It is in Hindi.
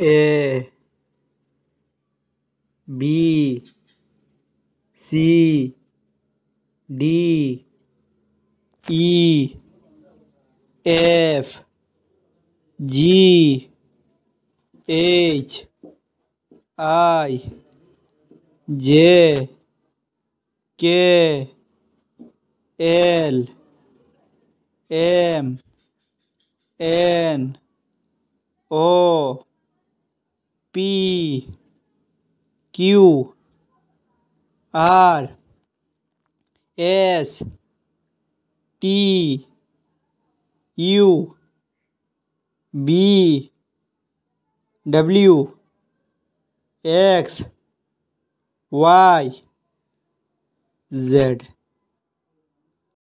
A B C D E F G H I J K L M N O P Q R S T U B W X Y Z